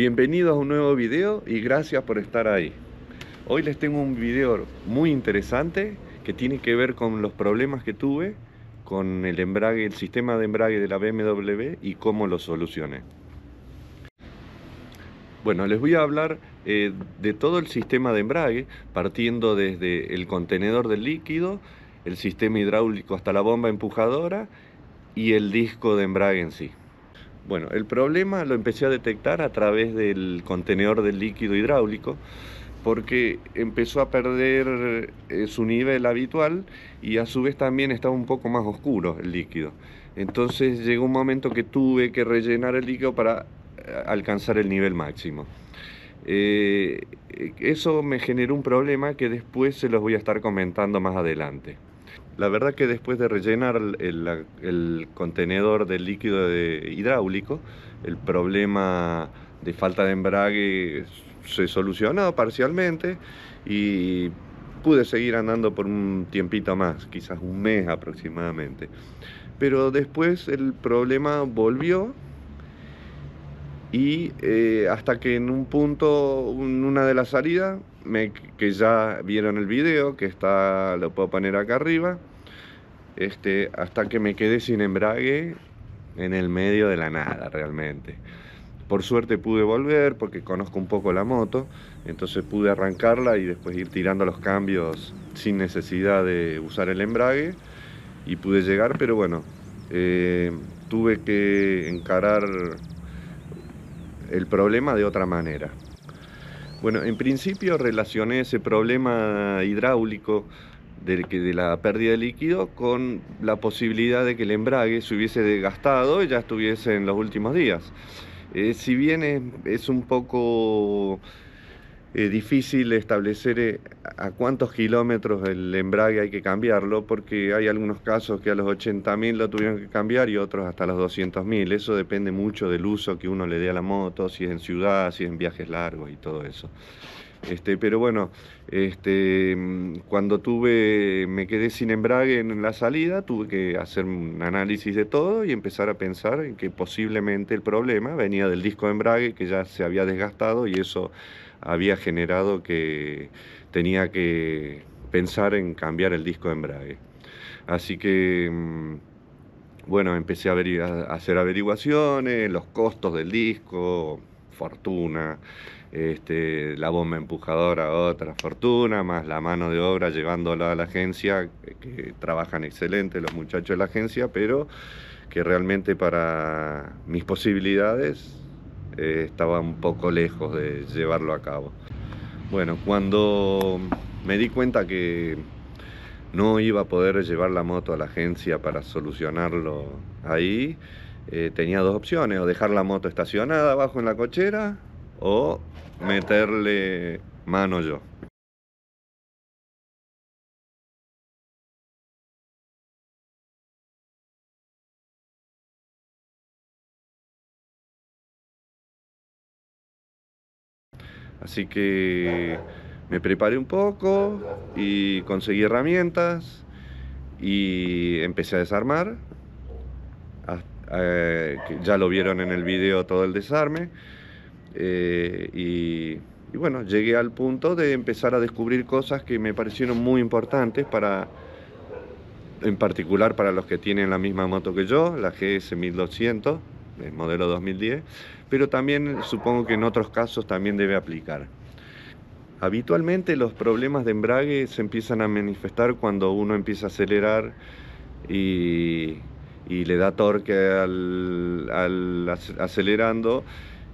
Bienvenidos a un nuevo video y gracias por estar ahí. Hoy les tengo un video muy interesante que tiene que ver con los problemas que tuve con el embrague, el sistema de embrague de la BMW y cómo lo solucioné. Bueno, les voy a hablar eh, de todo el sistema de embrague, partiendo desde el contenedor del líquido, el sistema hidráulico hasta la bomba empujadora y el disco de embrague en sí. Bueno, el problema lo empecé a detectar a través del contenedor del líquido hidráulico porque empezó a perder eh, su nivel habitual y a su vez también estaba un poco más oscuro el líquido. Entonces llegó un momento que tuve que rellenar el líquido para eh, alcanzar el nivel máximo. Eh, eso me generó un problema que después se los voy a estar comentando más adelante. La verdad que después de rellenar el, contenedor de líquido de hidráulico, el problema de falta de embrague se solucionó parcialmente y pude seguir andando por un tiempito más, quizás un mes aproximadamente. Pero después el problema volvió y eh, hasta que en un punto, en una de las salidas, que ya vieron el video, que está, lo puedo poner acá arriba, este, hasta que me quedé sin embrague en el medio de la nada realmente. Por suerte pude volver porque conozco un poco la moto, entonces pude arrancarla y después ir tirando los cambios sin necesidad de usar el embrague y pude llegar, pero bueno, eh, tuve que encarar el problema de otra manera. Bueno, en principio relacioné ese problema hidráulico de, la pérdida de líquido con la posibilidad de que el embrague se hubiese desgastado y ya estuviese en los últimos días. Eh, si bien es, un poco eh, difícil establecer eh, a cuántos kilómetros el embrague hay que cambiarlo, porque hay algunos casos que a los 80.000 lo tuvieron que cambiar y otros hasta los 200.000. Eso depende mucho del uso que uno le dé a la moto, si es en ciudad, si es en viajes largos y todo eso. Este, pero bueno, este, mm, cuando tuve, me quedé sin embrague en la salida, tuve que hacer un análisis de todo y empezar a pensar en que posiblemente el problema venía del disco de embrague que ya se había desgastado y eso había generado que tenía que pensar en cambiar el disco de embrague. Así que mm, bueno, empecé a, a, hacer averiguaciones, los costos del disco, fortuna, este, la bomba empujadora otra fortuna, más la mano de obra llevándola a la agencia, que trabajan excelente los muchachos de la agencia, pero que realmente para mis posibilidades eh, estaba un poco lejos de llevarlo a cabo. Bueno, cuando me di cuenta que no iba a poder llevar la moto a la agencia para solucionarlo ahí, eh, tenía dos opciones, o dejar la moto estacionada abajo en la cochera o meterle mano yo. Así que me preparé un poco y conseguí herramientas y empecé a desarmar eh, ya lo vieron en el video todo el desarme. Eh, y, y, bueno, llegué al punto de empezar a descubrir cosas que me parecieron muy importantes para, en particular para los que tienen la misma moto que yo, la GS 1200, el modelo 2010, pero también supongo que en otros casos también debe aplicar. Habitualmente los problemas de embrague se empiezan a manifestar cuando uno empieza a acelerar y, y le da torque al, acelerando,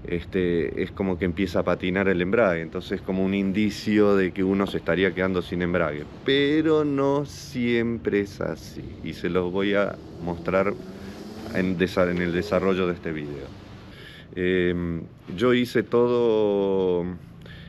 este, es como que empieza a patinar el embrague, entonces es como un indicio de que uno se estaría quedando sin embrague, pero no siempre es así y se los voy a mostrar en, el desarrollo de este video. Em, yo hice todo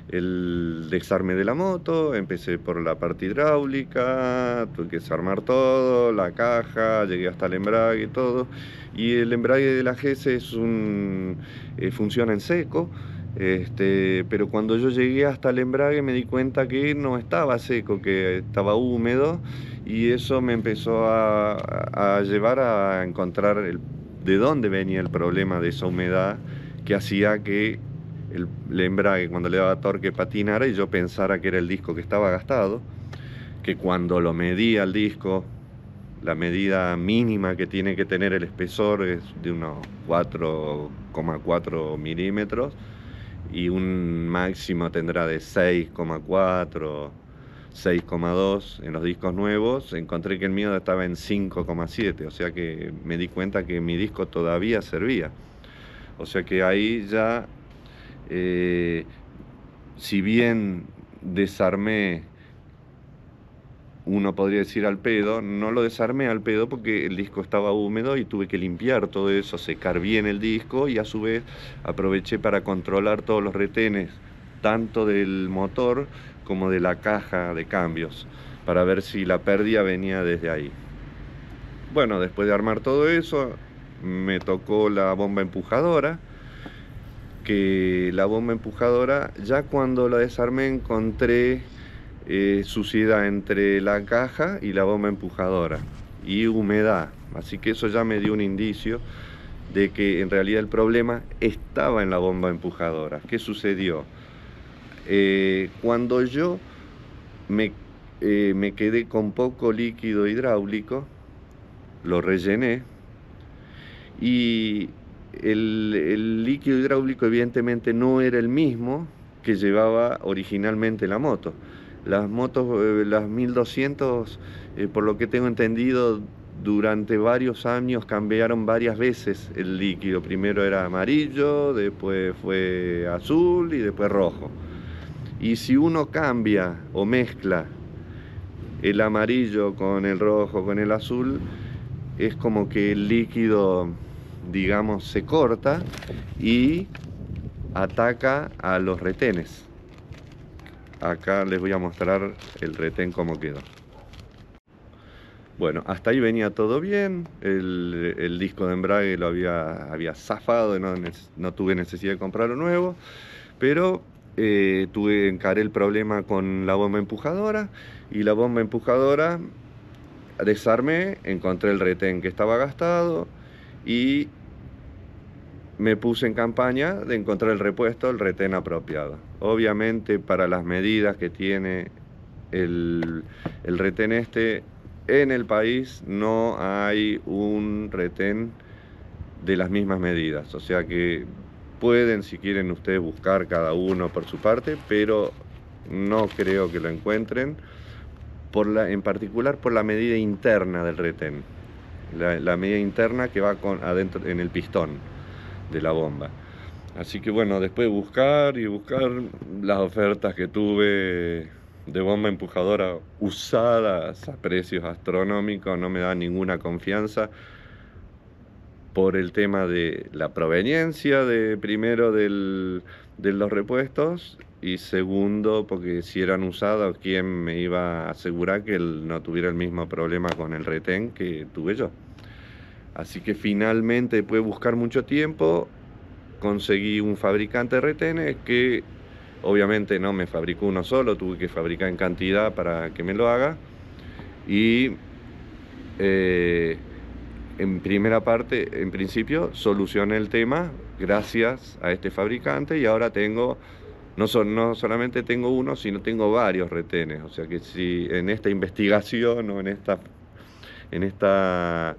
el desarme de la moto, empecé por la parte hidráulica, tuve que desarmar todo, la caja, llegué hasta el embrague y todo. Y el embrague de la GS es un, eh, funciona en seco, este, pero cuando yo llegué hasta el embrague me di cuenta que no estaba seco, que estaba húmedo y eso me empezó a, llevar a encontrar el, de dónde venía el problema de esa humedad que hacía que el, que embrague cuando le daba torque patinara y yo pensara que era el disco que estaba gastado, que cuando lo medía el disco, la medida mínima que tiene que tener el espesor es de unos 4,4 milímetros y un máximo tendrá de 6,4, 6,2 en los discos nuevos. Encontré que el mío estaba en 5,7, o sea que me di cuenta que mi disco todavía servía. O sea que ahí ya eh, si bien desarmé, uno podría decir al pedo, no lo desarmé al pedo porque el disco estaba húmedo y tuve que limpiar todo eso, secar bien el disco y a su vez aproveché para controlar todos los retenes, tanto del motor como de la caja de cambios, para ver si la pérdida venía desde ahí. Bueno, después de armar todo eso, me tocó la bomba empujadora que la bomba empujadora, ya cuando la desarmé encontré eh, suciedad entre la caja y la bomba empujadora y humedad. Así que eso ya me dio un indicio de que en realidad el problema estaba en la bomba empujadora. ¿Qué sucedió? Eh, cuando yo me, eh, me quedé con poco líquido hidráulico, lo rellené y el, líquido hidráulico evidentemente no era el mismo que llevaba originalmente la moto. Las motos, eh, las 1200, eh, por lo que tengo entendido, durante varios años cambiaron varias veces el líquido. Primero era amarillo, después fue azul y después rojo. Y si uno cambia o mezcla el amarillo con el rojo, con el azul, es como que el líquido digamos, se corta y ataca a los retenes. Acá les voy a mostrar el retén cómo quedó. Bueno, hasta ahí venía todo bien, el, disco de embrague lo había, había zafado, no, tuve necesidad de comprarlo nuevo, pero eh, tuve, encaré el problema con la bomba empujadora y la bomba empujadora desarmé, encontré el retén que estaba gastado, y me puse en campaña de encontrar el repuesto, el retén apropiado. Obviamente para las medidas que tiene el, retén este en el país no hay un retén de las mismas medidas, o sea que pueden si quieren ustedes buscar cada uno por su parte, pero no creo que lo encuentren, en particular por la medida interna del retén la, media interna que va con, adentro en el pistón de la bomba. Así que bueno, después buscar y buscar las ofertas que tuve de bomba empujadora usadas a precios astronómicos, no me da ninguna confianza por el tema de la proveniencia de primero de los repuestos y segundo, porque si eran usados, ¿quién me iba a asegurar que él no tuviera el mismo problema con el retén que tuve yo? Así que finalmente, después de buscar mucho tiempo, conseguí un fabricante de retenes que obviamente no me fabricó uno solo, tuve que fabricar en cantidad para que me lo haga. Y eh, en primera parte, en principio, solucioné el tema gracias a este fabricante y ahora tengo no, no solamente tengo uno, sino tengo varios retenes. O sea que si en esta investigación o en esta, en esta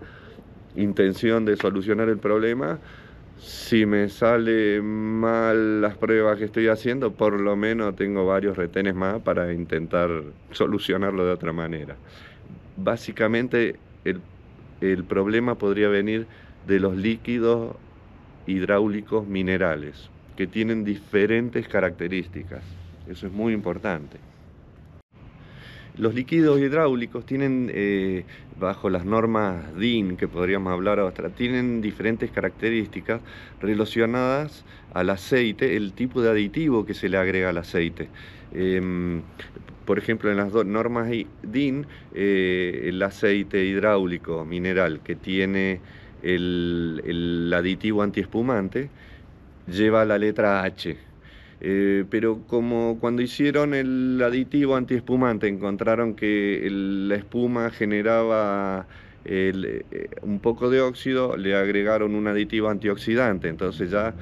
intención de solucionar el problema, si me salen mal las pruebas que estoy haciendo, por lo menos tengo varios retenes más para intentar solucionarlo de otra manera. Básicamente el problema podría venir de los líquidos hidráulicos minerales que tienen diferentes características. Eso es muy importante. Los líquidos hidráulicos tienen, eh, bajo las normas DIN, que podríamos hablar ahora, tienen diferentes características relacionadas al aceite, el tipo de aditivo que se le agrega al aceite. Em, por ejemplo, en las normas DIN, eh, el aceite hidráulico mineral que tiene el, el aditivo antiespumante, lleva la letra H. Eh, pero como cuando hicieron el aditivo antiespumante encontraron que la espuma generaba eh, un poco de óxido, le agregaron un aditivo antioxidante. Entonces ya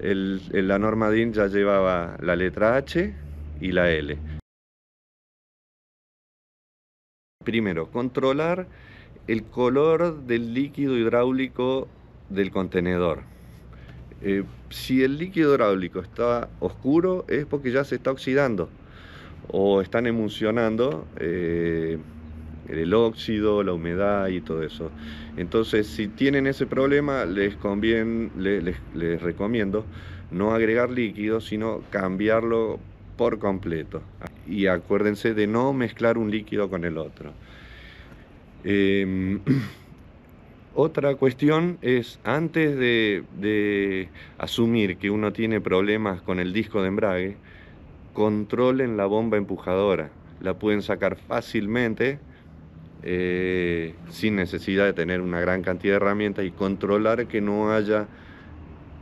la norma DIN ya llevaba la letra H y la L. Primero, controlar el color del líquido hidráulico del contenedor. Eh, si el líquido hidráulico está oscuro es porque ya se está oxidando o están emulsionando eh, el óxido, la humedad y todo eso. Entonces, si tienen ese problema, les, conviene, les, recomiendo no agregar líquido, sino cambiarlo por completo. Y acuérdense de no mezclar un líquido con el otro. Em, Otra cuestión es, antes de, asumir que uno tiene problemas con el disco de embrague, controlen la bomba empujadora. La pueden sacar fácilmente, eh, sin necesidad de tener una gran cantidad de herramientas y controlar que no haya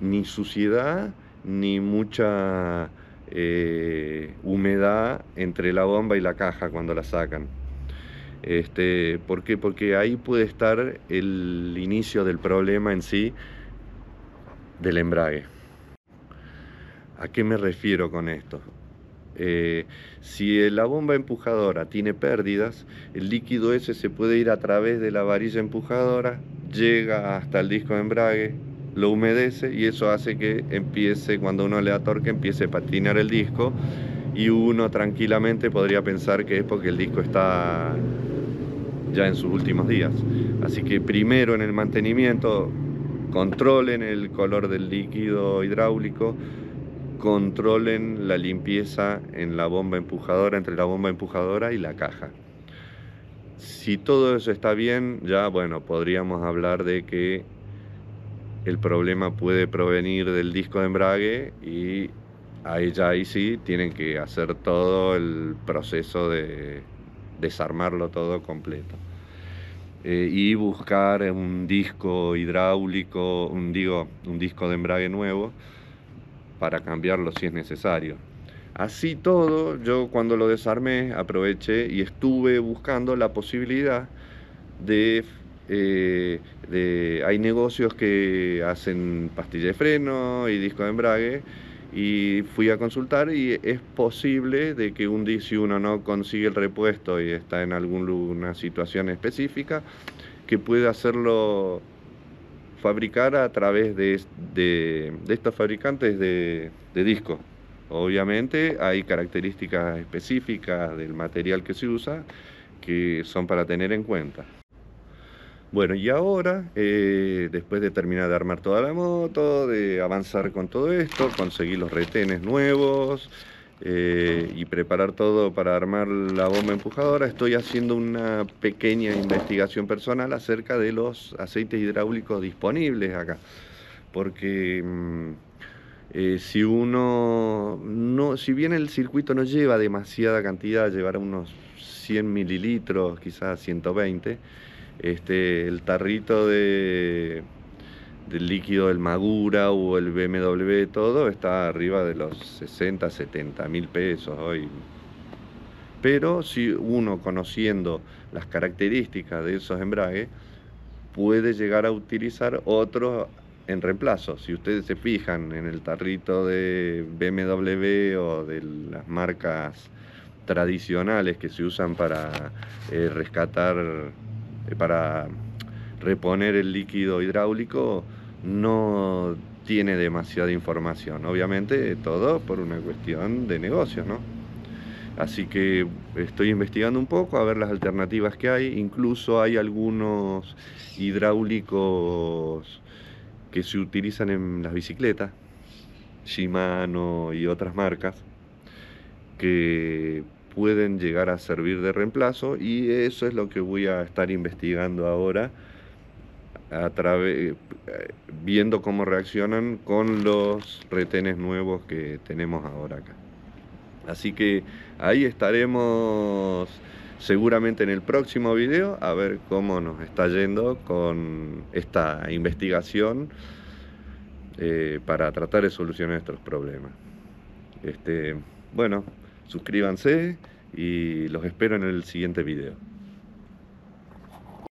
ni suciedad ni mucha eh, humedad entre la bomba y la caja cuando la sacan. Este, ¿Por qué? Porque ahí puede estar el inicio del problema en sí del embrague. ¿A qué me refiero con esto? Eh, si la bomba empujadora tiene pérdidas, el líquido ese se puede ir a través de la varilla empujadora, llega hasta el disco de embrague, lo humedece y eso hace que empiece, cuando uno le da empiece a patinar el disco y uno tranquilamente podría pensar que es porque el disco está ya en sus últimos días. Así que primero en el mantenimiento controlen el color del líquido hidráulico, controlen la limpieza en la bomba empujadora, entre la bomba empujadora y la caja. Si todo eso está bien, ya bueno, podríamos hablar de que el problema puede provenir del disco de embrague y ahí ya ahí sí tienen que hacer todo el proceso de desarmarlo todo completo. Eh, y buscar eh, un disco hidráulico, un, digo, un disco de embrague nuevo para cambiarlo si es necesario. Así todo, yo cuando lo desarmé aproveché y estuve buscando la posibilidad de eh, de, hay negocios que hacen pastilla de freno y disco de embrague y fui a consultar y es posible de que un día si uno no consigue el repuesto y está en alguna situación específica, que pueda hacerlo fabricar a través de, de, estos fabricantes de, de discos. Obviamente hay características específicas del material que se usa que son para tener en cuenta. Bueno, y ahora, eh, después de terminar de armar toda la moto, de avanzar con todo esto, conseguir los retenes nuevos eh, y preparar todo para armar la bomba empujadora, estoy haciendo una pequeña investigación personal acerca de los aceites hidráulicos disponibles acá. Porque mm, eh, si uno, no, si bien el circuito no lleva demasiada cantidad, llevará unos 100 mililitros, quizás 120, este, el tarrito de, del líquido del Magura o el BMW, todo está arriba de los 60, 70 mil pesos hoy. Pero si uno conociendo las características de esos embragues, puede llegar a utilizar otros en reemplazo. Si ustedes se fijan en el tarrito de BMW o de las marcas tradicionales que se usan para eh, rescatar eh, para reponer el líquido hidráulico no tiene demasiada información. Obviamente todo por una cuestión de negocios, ¿no? Así que estoy investigando un poco a ver las alternativas que hay. Incluso hay algunos hidráulicos que se utilizan en las bicicletas, Shimano y otras marcas, que pueden llegar a servir de reemplazo y eso es lo que voy a estar investigando ahora eh, viendo cómo reaccionan con los retenes nuevos que tenemos ahora acá. Así que ahí estaremos seguramente en el próximo video a ver cómo nos está yendo con esta investigación eh, para tratar de solucionar estos problemas. Este, bueno, suscríbanse y los espero en el siguiente video.